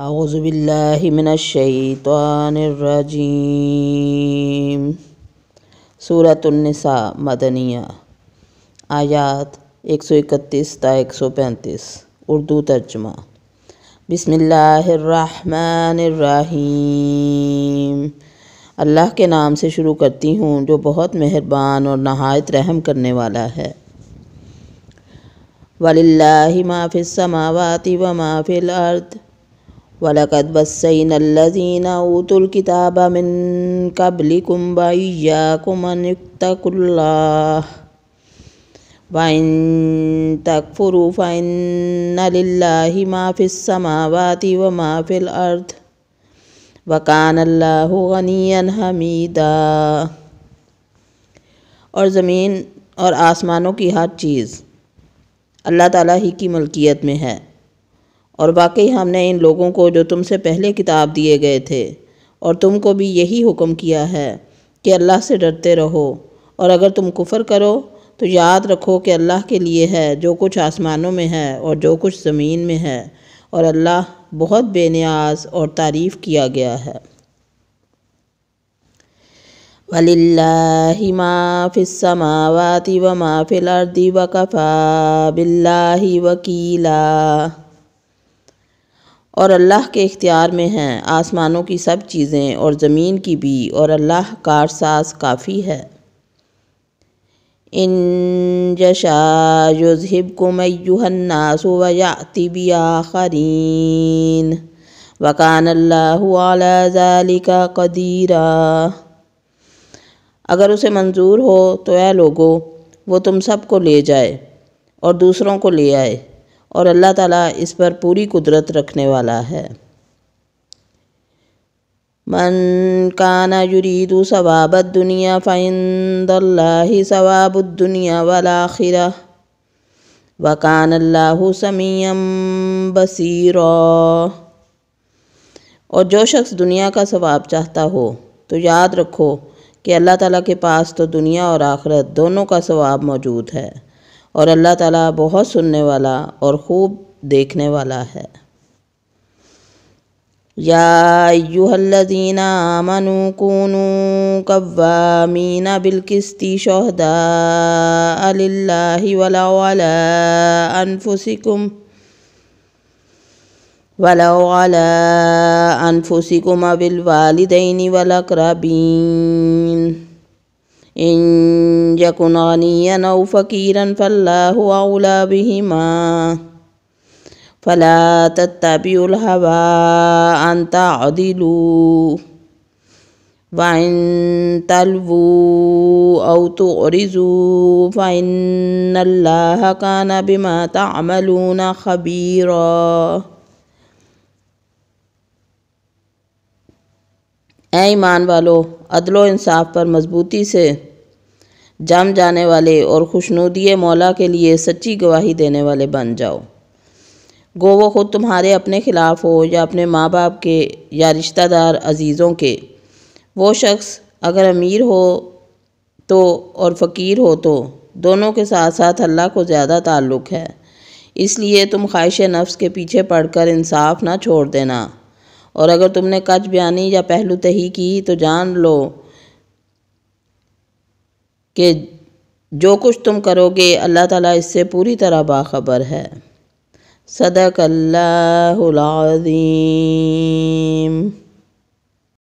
اعوذ باللہ من الشیطان الرجیم سورة النساء مدنیہ آیات 131 تا 135 اردو ترجمہ بسم اللہ الرحمن الرحیم اللہ کے نام سے شروع کرتی ہوں جو بہت مہربان اور نہایت رحم کرنے والا ہے وَلِلَّهِ مَا فِي السَّمَاوَاتِ وَمَا فِي الْأَرْضِ وَلَقَدْ بَسَّيْنَا الَّذِينَ أُوتُوا الْكِتَابَ مِنْ قَبْلِكُمْ بَعِيَّاكُمْ أَنْ اِقْتَقُوا اللَّهِ وَإِنْ تَكْفُرُوا فَإِنَّ لِلَّهِ مَا فِي السَّمَاوَاتِ وَمَا فِي الْأَرْضِ وَكَانَ اللَّهُ غَنِيًّا حَمِيدًا اور زمین اور آسمانوں کی ہر چیز اللہ تعالیٰ ہی کی ملکیت میں ہے اور واقعی ہم نے ان لوگوں کو جو تم سے پہلے کتاب دیے گئے تھے اور تم کو بھی یہی حکم کیا ہے کہ اللہ سے ڈرتے رہو اور اگر تم کفر کرو تو یاد رکھو کہ اللہ کے لیے ہے جو کچھ آسمانوں میں ہے اور جو کچھ زمین میں ہے اور اللہ بہت بے نیاز اور تعریف کیا گیا ہے ولی اللہ فِي ما وَمَا فِي ما فل و کفا وکیلا اور اللہ کے اختیار میں ہیں آسمانوں کی سب چیزیں اور زمین کی بھی اور اللہ کارساز کافی ہے ان جشا یذہبکم ذہب الناس میسو یا طبی عرین وقان اللہ عالقہ قدیرہ اگر اسے منظور ہو تو اے لوگو وہ تم سب کو لے جائے اور دوسروں کو لے آئے اور اللہ تعالیٰ اس پر پوری قدرت رکھنے والا ہے من کانا یرید ثواب الدنیا فعند اللہ ثواب الدنیا والآخرہ وکان اللہ بصیر اور جو شخص دنیا کا ثواب چاہتا ہو تو یاد رکھو کہ اللہ تعالیٰ کے پاس تو دنیا اور آخرت دونوں کا ثواب موجود ہے اور اللہ تعالیٰ بہت سننے والا اور خوب دیکھنے والا ہے یا ایوہ الذین آمنوا کونوا قوامین بالکستی شہداء للہ ولو الاہی انفسکم ولو علی ولا انف سكم إن يكن غنيا أو فقيرا فالله أولى بهما فلا تتبعوا الهوى أن تعدلوا وإن تلووا أو تعرزوا فإن الله كان بما تعملون خبيراً اے ایمان والو عدل و انصاف پر مضبوطی سے جم جانے والے اور خوشنودی مولا کے لیے سچی گواہی دینے والے بن جاؤ گو وہ خود تمہارے اپنے خلاف ہو یا اپنے ماں باپ کے یا رشتہ دار عزیزوں کے وہ شخص اگر امیر ہو تو اور فقیر ہو تو دونوں کے ساتھ ساتھ اللہ کو زیادہ تعلق ہے اس لیے تم خواہش نفس کے پیچھے پڑھ کر انصاف نہ چھوڑ دینا اور اگر تم نے کچ بیانی یا پہلو تہی کی تو جان لو کہ جو کچھ تم کرو گے اللہ تعالیٰ اس سے پوری طرح باخبر ہے صدق اللہ العظیم